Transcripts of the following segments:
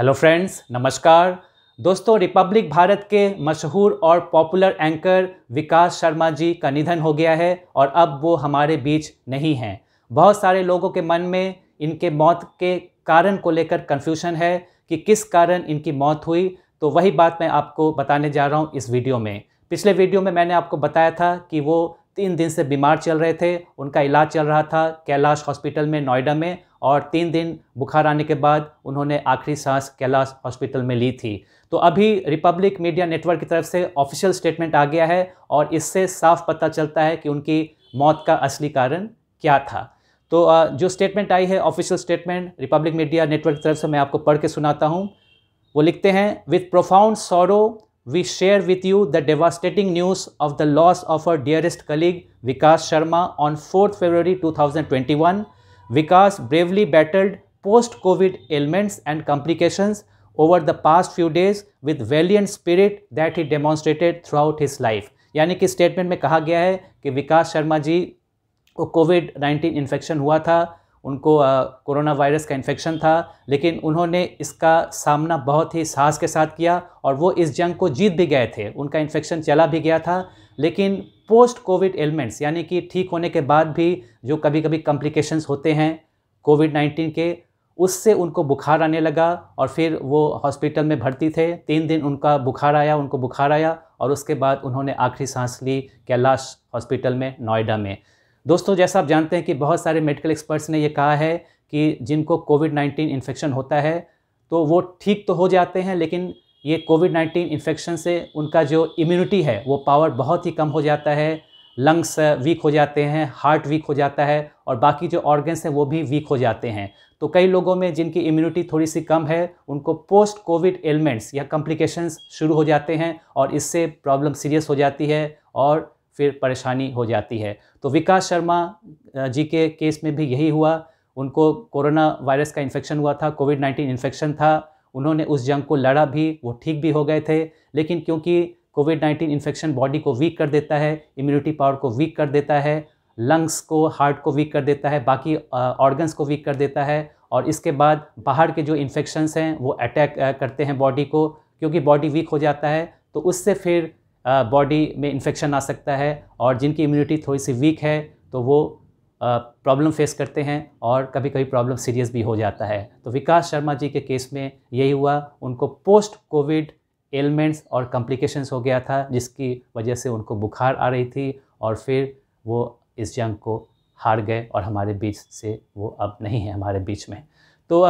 Hello friends नमस्कार दोस्तों Republic Bharat के मशहूर और पॉपुलर एंकर विकास शर्मा जी का निधन हो गया है और अब वो हमारे बीच नहीं हैं बहुत सारे लोगों के मन में इनके मौत के कारण को लेकर कन्फ्यूशन है कि किस कारण इनकी मौत हुई तो वही बात मैं आपको बताने जा रहा हूँ इस वीडियो में पिछले वीडियो में मैंने आपको बताया था कि वो तीन दिन से बीमार चल रहे थे उनका इलाज चल रहा था कैलाश हॉस्पिटल में नोएडा में और तीन दिन बुखार आने के बाद उन्होंने आखिरी सांस कैलाश हॉस्पिटल में ली थी तो अभी रिपब्लिक मीडिया नेटवर्क की तरफ से ऑफिशियल स्टेटमेंट आ गया है और इससे साफ पता चलता है कि उनकी मौत का असली कारण क्या था तो जो स्टेटमेंट आई है official statement Republic media network की तरफ से मैं आपको पढ़ के सुनाता हूँ वो लिखते हैं with profound sorrow we share with you the devastating news of the loss of our dearest colleague Vikas Sharma on 4th February 2021. Vikas bravely battled post-COVID ailments and complications over the past few days with valiant spirit that he demonstrated throughout his life. यानी कि statement में कहा गया है कि विकास शर्मा जी को Covid 19 infection हुआ था उनको कोरोना वायरस का इन्फेक्शन था लेकिन उन्होंने इसका सामना बहुत ही साहस के साथ किया और वो इस जंग को जीत भी गए थे उनका इन्फेक्शन चला भी गया था लेकिन पोस्ट कोविड एलिमेंट्स यानी कि ठीक होने के बाद भी जो कभी कभी कॉम्प्लिकेशंस होते हैं कोविड नाइन्टीन के उससे उनको बुखार आने लगा और फिर वो हॉस्पिटल में भर्ती थे तीन दिन उनका बुखार आया उनको बुखार आया और उसके बाद उन्होंने आखिरी सांस ली कैलाश हॉस्पिटल में नोएडा में दोस्तों जैसा आप जानते हैं कि बहुत सारे मेडिकल एक्सपर्ट्स ने ये कहा है कि जिनको कोविड नाइन्टीन इन्फेक्शन होता है तो वो ठीक तो हो जाते हैं लेकिन ये कोविड नाइन्टीन इन्फेक्शन से उनका जो इम्यूनिटी है वो पावर बहुत ही कम हो जाता है लंग्स वीक uh, हो जाते हैं हार्ट वीक हो जाता है और बाकी जो ऑर्गन्स हैं वो भी वीक हो जाते हैं तो कई लोगों में जिनकी इम्यूनिटी थोड़ी सी कम है उनको पोस्ट कोविड एलिमेंट्स या कॉम्प्लिकेशंस शुरू हो जाते हैं और इससे प्रॉब्लम सीरियस हो जाती है और फिर परेशानी हो जाती है तो विकास शर्मा जी के केस में भी यही हुआ उनको कोरोना वायरस का इन्फेक्शन हुआ था कोविड नाइन्टीन इन्फेक्शन था उन्होंने उस जंग को लड़ा भी वो ठीक भी हो गए थे लेकिन क्योंकि कोविड नाइन्टीन इन्फेक्शन बॉडी को वीक कर देता है इम्यूनिटी पावर को वीक कर देता है लंग्स को हार्ट को वीक कर देता है बाकी ऑर्गन्स को वीक कर देता है और इसके बाद बाहर के जो इन्फेक्शंस हैं वो अटैक करते हैं बॉडी को क्योंकि बॉडी वीक हो जाता है तो उससे फिर बॉडी में इन्फेक्शन आ सकता है और जिनकी इम्यूनिटी थोड़ी सी वीक है तो वो प्रॉब्लम फेस करते हैं और कभी कभी प्रॉब्लम सीरियस भी हो जाता है तो विकास शर्मा जी के केस में यही हुआ उनको पोस्ट कोविड एलिमेंट्स और कॉम्प्लिकेशंस हो गया था जिसकी वजह से उनको बुखार आ रही थी और फिर वो इस जंग को हार गए और हमारे बीच से वो अब नहीं है हमारे बीच में तो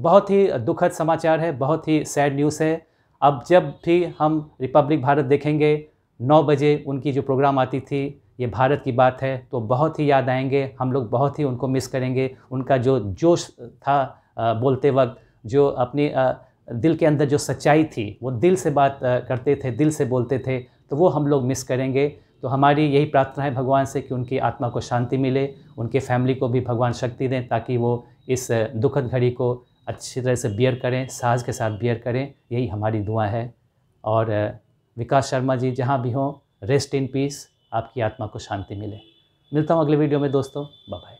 बहुत ही दुखद समाचार है बहुत ही सैड न्यूज़ है अब जब भी हम रिपब्लिक भारत देखेंगे नौ बजे उनकी जो प्रोग्राम आती थी ये भारत की बात है तो बहुत ही याद आएंगे हम लोग बहुत ही उनको मिस करेंगे उनका जो जोश था बोलते वक्त जो अपने दिल के अंदर जो सच्चाई थी वो दिल से बात करते थे दिल से बोलते थे तो वो हम लोग मिस करेंगे तो हमारी यही प्रार्थना है भगवान से कि उनकी आत्मा को शांति मिले उनके फैमिली को भी भगवान शक्ति दें ताकि वो इस दुखद घड़ी को अच्छी तरह से बियर करें साज के साथ बियर करें यही हमारी दुआ है और विकास शर्मा जी जहाँ भी हों रेस्ट इन पीस आपकी आत्मा को शांति मिले मिलता हूँ अगले वीडियो में दोस्तों बाय